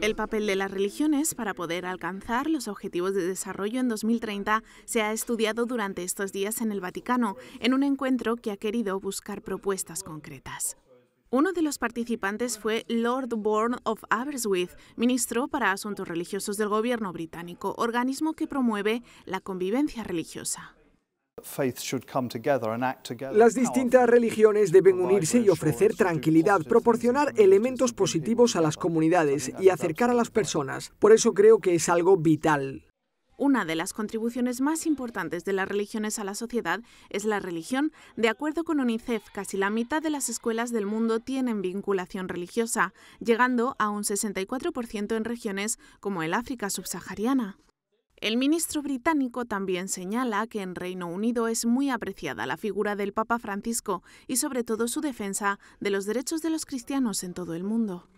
El papel de las religiones para poder alcanzar los objetivos de desarrollo en 2030 se ha estudiado durante estos días en el Vaticano, en un encuentro que ha querido buscar propuestas concretas. Uno de los participantes fue Lord Bourne of Aberystwyth, ministro para Asuntos Religiosos del Gobierno británico, organismo que promueve la convivencia religiosa. Las distintas religiones deben unirse y ofrecer tranquilidad, proporcionar elementos positivos a las comunidades y acercar a las personas. Por eso creo que es algo vital. Una de las contribuciones más importantes de las religiones a la sociedad es la religión. De acuerdo con UNICEF, casi la mitad de las escuelas del mundo tienen vinculación religiosa, llegando a un 64% en regiones como el África subsahariana. El ministro británico también señala que en Reino Unido es muy apreciada la figura del Papa Francisco y sobre todo su defensa de los derechos de los cristianos en todo el mundo.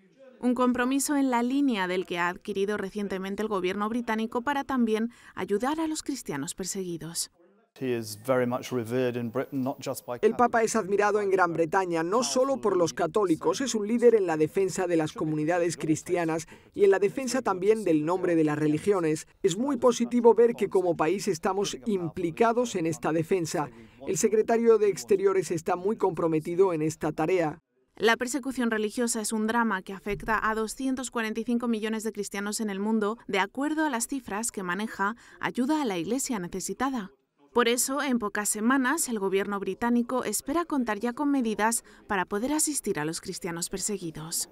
Un compromiso en la línea del que ha adquirido recientemente el gobierno británico para también ayudar a los cristianos perseguidos. El Papa es admirado en Gran Bretaña no solo por los católicos, es un líder en la defensa de las comunidades cristianas y en la defensa también del nombre de las religiones. Es muy positivo ver que como país estamos implicados en esta defensa. El secretario de Exteriores está muy comprometido en esta tarea. La persecución religiosa es un drama que afecta a 245 millones de cristianos en el mundo, de acuerdo a las cifras que maneja Ayuda a la Iglesia Necesitada. Por eso, en pocas semanas, el gobierno británico espera contar ya con medidas para poder asistir a los cristianos perseguidos.